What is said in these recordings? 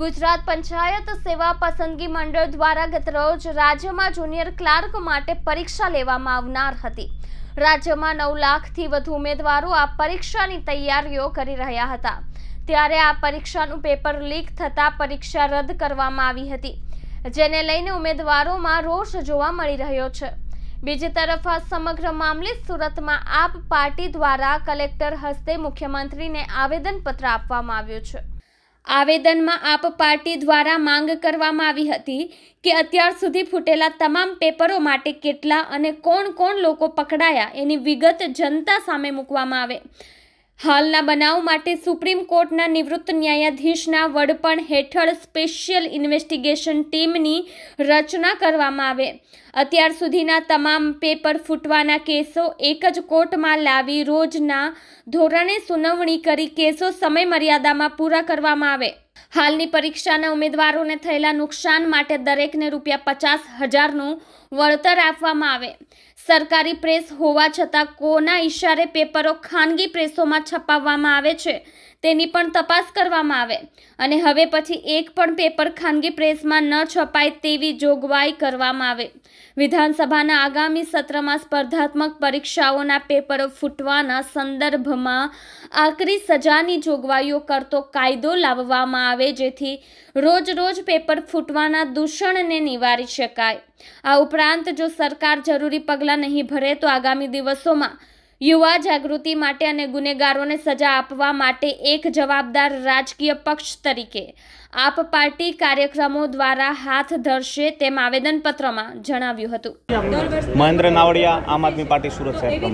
ગુજરાત પંચાયત સેવા પસંદગી મંડળ દ્વારા ગતરોજ રાજ્યમાં જુનિયર ક્લાર્ક માટે પરીક્ષા લેવામાં આવનાર હતી રાજ્યમાં નવ લાખથી વધુ ઉમેદવારો આ પરીક્ષાની તૈયારીઓ કરી રહ્યા હતા ત્યારે આ પરીક્ષાનું પેપર લીક થતાં પરીક્ષા રદ કરવામાં આવી હતી જેને લઈને ઉમેદવારોમાં રોષ જોવા મળી રહ્યો છે બીજી તરફ આ સમગ્ર મામલે સુરતમાં આપ પાર્ટી દ્વારા કલેક્ટર હસ્તે મુખ્યમંત્રીને આવેદનપત્ર આપવામાં આવ્યું છે આવેદનમાં આપ પાર્ટી દ્વારા માંગ કરવામાં આવી હતી કે અત્યાર સુધી ફૂટેલા તમામ પેપરો માટે કેટલા અને કોણ કોણ લોકો પકડાયા એની વિગત જનતા સામે મૂકવામાં આવે હાલના બનાવ માટે સુપ્રીમ કોર્ટના નિવૃત્ત ન્યાયાધીશના વડપણ હેઠળ સ્પેશિયલ ઇન્વેસ્ટિગેશન ટીમની રચના કરવામાં આવે અત્યાર સુધીના તમામ પેપર ફૂટવાના કેસો એક જ કોર્ટમાં લાવી રોજના ધોરણે સુનાવણી કરી કેસો સમયમર્યાદામાં પૂરા કરવામાં આવે હાલની પરીક્ષાના ઉમેદવારોને થયેલા નુકસાન માટે દરેકને રૂપિયા પચાસ હજારનું વળતર આપવામાં આવે સરકારી પ્રેસ હોવા છતાં કોના ઇશારે પેપરો ખાનગી પ્રેસોમાં છપાવવામાં આવે છે તેની પણ તપાસ કરવામાં આવે અને હવે પછી એક પણ પેપર ખાનગી પ્રેસમાં ન છપાય તેવી જોગવાઈ કરવામાં આવે વિધાનસભાના આગામી સત્રમાં સ્પર્ધાત્મક પરીક્ષાઓના પેપરો ફૂટવાના સંદર્ભમાં આકરી સજાની જોગવાઈઓ કરતો કાયદો લાવવામાં આવે જેથી રોજ રોજ પેપર ફૂટવાના દૂષણને નિવારી શકાય આ ઉપરાંત જો સરકાર જરૂરી પગલાં નહીં ભરે તો આગામી દિવસોમાં યુવા જાગૃતિ માટે અને ગુનેગારોને સજા આપવા માટે એક જવાબદાર રાજકીય પક્ષ તરીકે આપ પાર્ટી કાર્યક્રમો દ્વારા હાથ ધરશે તેમ આવેદનપત્રમાં જણાવ્યું હતું મહેન્દ્ર નાવડિયા આમ આદમી પાર્ટી સુરત સાહેબ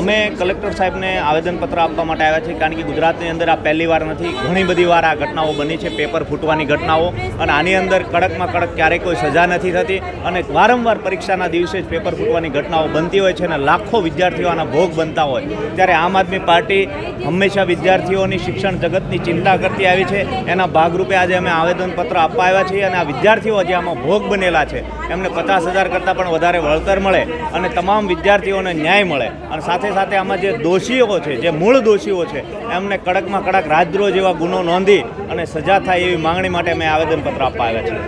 અમે કલેક્ટર સાહેબને આવેદનપત્ર આપવા માટે આવ્યા છીએ કારણ કે ગુજરાતની અંદર આ પહેલી વાર નથી ઘણી બધી વાર આ ઘટનાઓ બની છે પેપર ફૂટવાની ઘટનાઓ અને આની અંદર કડકમાં કડક ક્યારેય કોઈ સજા નથી થતી અને વારંવાર પરીક્ષાના દિવસે જ પેપર ફૂટવાની ઘટનાઓ બનતી થતી હોય છે અને લાખો વિદ્યાર્થીઓના ભોગ બનતા હોય ત્યારે આમ આદમી પાર્ટી હંમેશા વિદ્યાર્થીઓની શિક્ષણ જગતની ચિંતા કરતી આવી છે એના ભાગરૂપે આજે અમે આવેદનપત્ર આપવા આવ્યા છીએ અને આ વિદ્યાર્થીઓ જે આમાં ભોગ બનેલા છે એમને પચાસ હજાર કરતાં પણ વધારે વળતર મળે અને તમામ વિદ્યાર્થીઓને ન્યાય મળે અને સાથે સાથે આમાં જે દોષીઓ છે જે મૂળ દોષીઓ છે એમને કડકમાં કડક રાજદ્રોહ જેવા ગુનો નોંધી અને સજા થાય એવી માંગણી માટે અમે આવેદનપત્ર આપવા આવ્યા છીએ